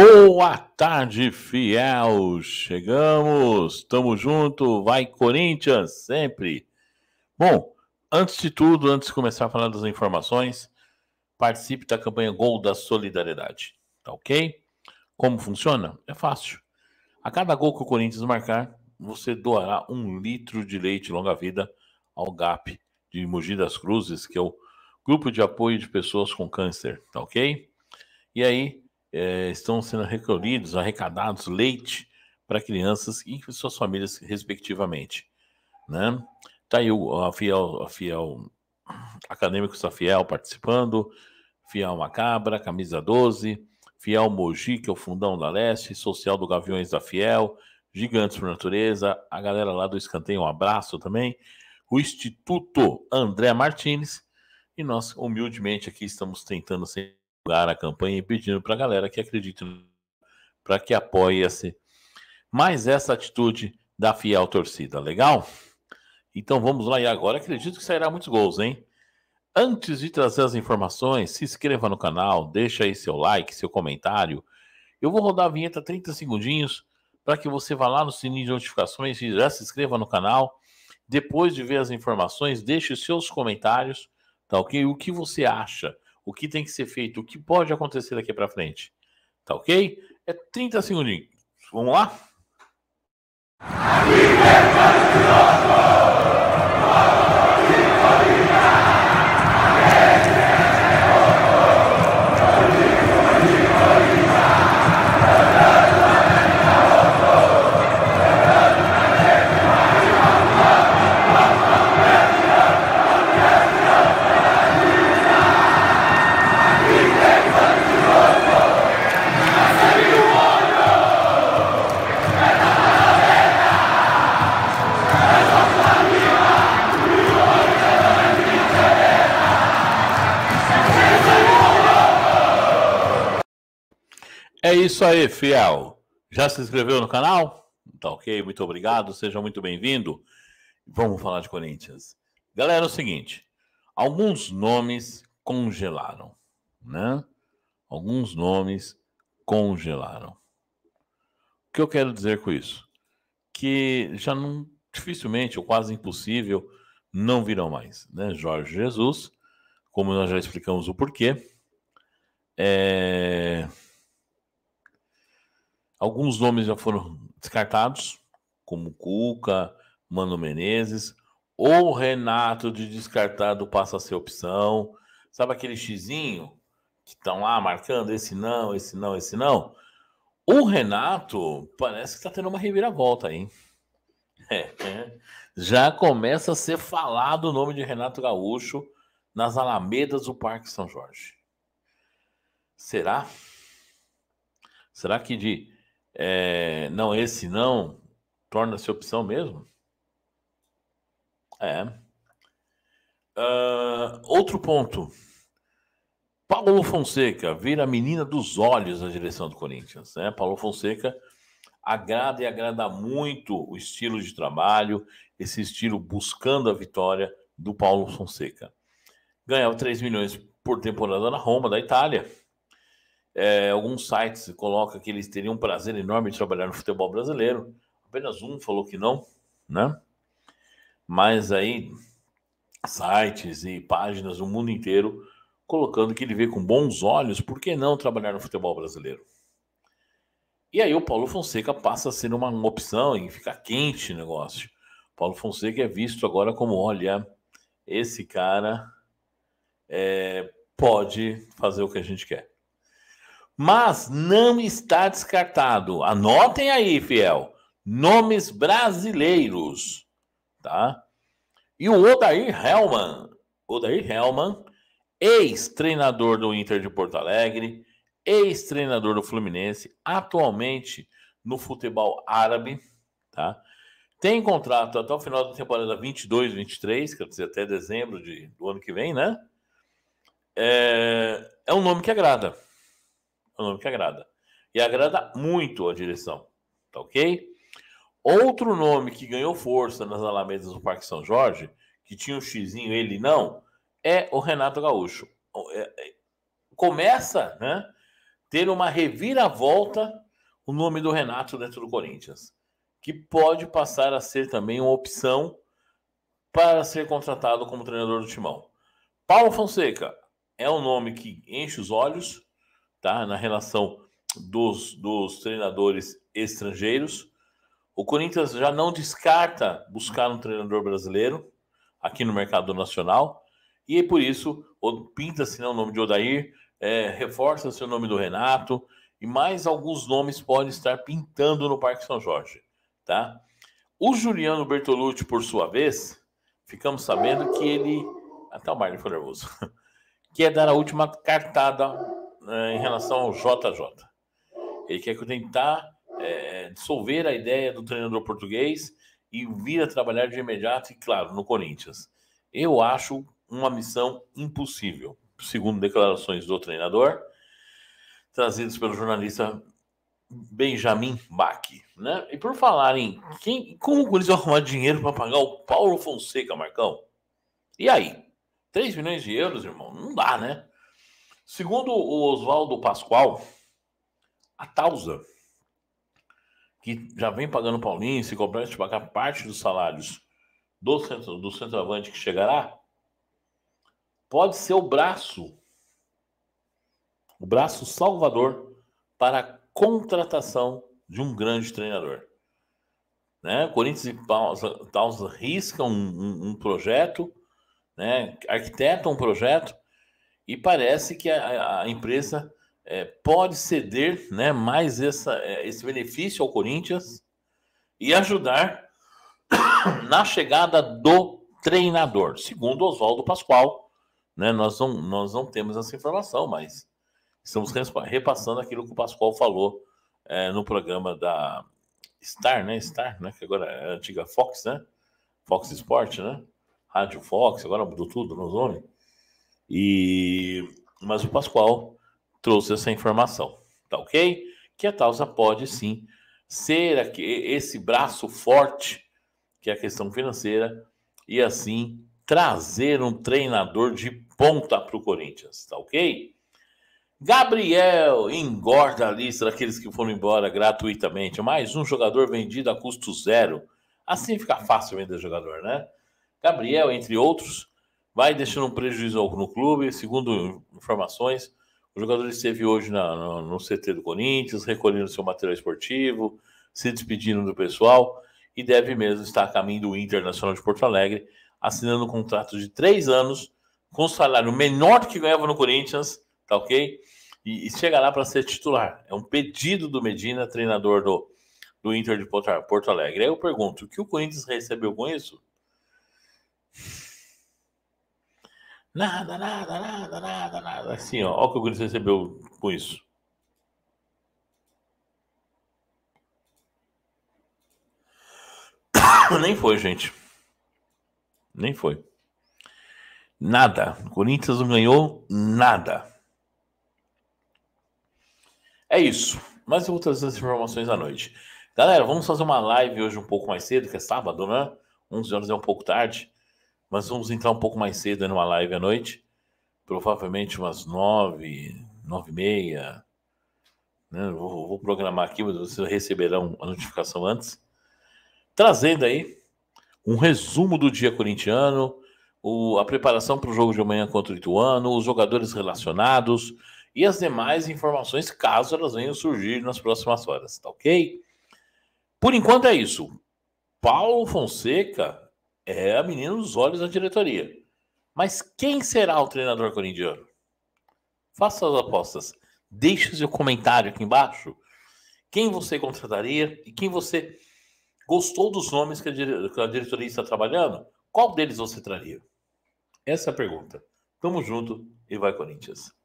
Boa tarde, fiel. Chegamos, estamos junto, vai Corinthians sempre. Bom, antes de tudo, antes de começar a falar das informações, participe da campanha Gol da Solidariedade, tá ok? Como funciona? É fácil. A cada gol que o Corinthians marcar, você doará um litro de leite longa vida ao GAP de Mogi das Cruzes, que é o grupo de apoio de pessoas com câncer, tá ok? E aí, é, estão sendo recolhidos, arrecadados leite para crianças e suas famílias, respectivamente. Né? Tá aí o, a Fiel, a Fiel Acadêmicos da Fiel participando, Fiel Macabra, Camisa 12, Fiel Mogi, que é o fundão da Leste, Social do Gaviões da Fiel, Gigantes por Natureza, a galera lá do Escanteio, um abraço também, o Instituto André Martins, e nós humildemente aqui estamos tentando divulgar a campanha e pedindo para a galera que acredite, para que apoie se mais essa atitude da fiel torcida, legal? Então vamos lá e agora acredito que sairá muitos gols, hein? Antes de trazer as informações, se inscreva no canal, deixa aí seu like, seu comentário. Eu vou rodar a vinheta 30 segundinhos para que você vá lá no sininho de notificações e já se inscreva no canal. Depois de ver as informações, deixe seus comentários, tá ok? O que você acha o que tem que ser feito, o que pode acontecer daqui para frente. Tá ok? É 30 segundinhos. Vamos lá? isso aí, fiel. Já se inscreveu no canal? Tá ok, muito obrigado, seja muito bem-vindo. Vamos falar de Corinthians. Galera, é o seguinte: alguns nomes congelaram, né? Alguns nomes congelaram. O que eu quero dizer com isso? Que já não, dificilmente ou quase impossível, não virão mais, né? Jorge Jesus, como nós já explicamos o porquê. É Alguns nomes já foram descartados, como Cuca, Mano Menezes. Ou Renato de descartado passa a ser opção. Sabe aquele xizinho que estão tá lá marcando esse não, esse não, esse não? O Renato parece que está tendo uma reviravolta aí. É, é. Já começa a ser falado o nome de Renato Gaúcho nas alamedas do Parque São Jorge. Será? Será que de é, não, esse não torna-se opção mesmo? É. Uh, outro ponto. Paulo Fonseca vira a menina dos olhos na direção do Corinthians. Né? Paulo Fonseca agrada e agrada muito o estilo de trabalho, esse estilo buscando a vitória do Paulo Fonseca. Ganhava 3 milhões por temporada na Roma, da Itália é, alguns sites colocam que eles teriam um prazer enorme de trabalhar no futebol brasileiro. Apenas um falou que não, né? Mas aí, sites e páginas do mundo inteiro colocando que ele vê com bons olhos, por que não trabalhar no futebol brasileiro? E aí o Paulo Fonseca passa a ser uma, uma opção e fica quente o negócio. Paulo Fonseca é visto agora como, olha, esse cara é, pode fazer o que a gente quer mas não está descartado. Anotem aí, fiel. Nomes brasileiros, tá? E o Odair Hellman, Odair Hellman, ex-treinador do Inter de Porto Alegre, ex-treinador do Fluminense, atualmente no futebol árabe, tá? Tem contrato até o final da temporada 22, 23, quer dizer, até dezembro de, do ano que vem, né? É, é um nome que agrada é um nome que agrada. E agrada muito a direção, tá ok? Outro nome que ganhou força nas alamedas do Parque São Jorge, que tinha um xizinho, ele não, é o Renato Gaúcho. É, é, começa, né, ter uma reviravolta o nome do Renato dentro do Corinthians, que pode passar a ser também uma opção para ser contratado como treinador do Timão. Paulo Fonseca é um nome que enche os olhos, tá? na relação dos, dos treinadores estrangeiros. O Corinthians já não descarta buscar um treinador brasileiro aqui no mercado nacional. E é por isso, pinta-se né, o nome de Odair, é, reforça-se o nome do Renato, e mais alguns nomes podem estar pintando no Parque São Jorge. Tá? O Juliano Bertolucci, por sua vez, ficamos sabendo que ele. Até o Marlon foi nervoso. Quer é dar a última cartada em relação ao JJ. Ele quer tentar é, dissolver a ideia do treinador português e vir a trabalhar de imediato, e claro, no Corinthians. Eu acho uma missão impossível, segundo declarações do treinador, trazidas pelo jornalista Benjamin Bach. Né? E por falar em quem, como o Corinthians vai arrumar dinheiro para pagar o Paulo Fonseca, Marcão? E aí? 3 milhões de euros, irmão? Não dá, né? Segundo o Oswaldo Pascoal, a Tausa, que já vem pagando Paulinho, se compromete a pagar parte dos salários do, centro, do centroavante que chegará, pode ser o braço, o braço salvador para a contratação de um grande treinador. Né? Corinthians e Tausa riscam um, um, um projeto, né? arquitetam um projeto e parece que a, a é, pode ceder né, mais essa, é, esse benefício ao Corinthians e ajudar na chegada do treinador, segundo Oswaldo Pascoal. Né, nós, não, nós não temos essa informação, mas estamos repassando aquilo que o Pascoal falou é, no programa da Star, né? Star, né? Que agora é a antiga Fox, né? Fox Sport, né? Rádio Fox, agora mudou tudo, nos homens. E mas o Pascoal trouxe essa informação, tá ok? Que a Tausa pode sim ser esse braço forte que é a questão financeira e assim trazer um treinador de ponta para o Corinthians, tá ok? Gabriel engorda a lista daqueles que foram embora gratuitamente. Mais um jogador vendido a custo zero. Assim fica fácil vender jogador, né? Gabriel, entre outros, vai deixando um prejuízo no clube. Segundo informações, o jogador esteve hoje na, no, no CT do Corinthians, recolhendo seu material esportivo, se despedindo do pessoal e deve mesmo estar a caminho do Internacional de Porto Alegre, assinando um contrato de três anos com salário menor do que ganhava no Corinthians, tá ok? E, e chega lá para ser titular. É um pedido do Medina, treinador do, do Inter de Porto Alegre. Aí eu pergunto, o que o Corinthians recebeu com isso? Nada, nada, nada, nada, nada. Assim, ó, ó o que o Corinthians recebeu com isso. Nem foi, gente. Nem foi. Nada. O Corinthians não ganhou nada. É isso. Mas eu vou trazer as informações à noite. Galera, vamos fazer uma live hoje um pouco mais cedo, que é sábado, né? 11 horas é um pouco tarde. Mas vamos entrar um pouco mais cedo numa live à noite, provavelmente umas nove, nove e meia. Né? Vou, vou programar aqui, mas vocês receberão a notificação antes. Trazendo aí um resumo do dia corintiano, o, a preparação para o jogo de amanhã contra o Ituano, os jogadores relacionados e as demais informações, caso elas venham surgir nas próximas horas, tá ok? Por enquanto é isso. Paulo Fonseca é a menina dos olhos da diretoria. Mas quem será o treinador corindiano? Faça as apostas. Deixe seu comentário aqui embaixo. Quem você contrataria e quem você gostou dos nomes que a diretoria está trabalhando? Qual deles você traria? Essa é a pergunta. Tamo junto e vai, Corinthians.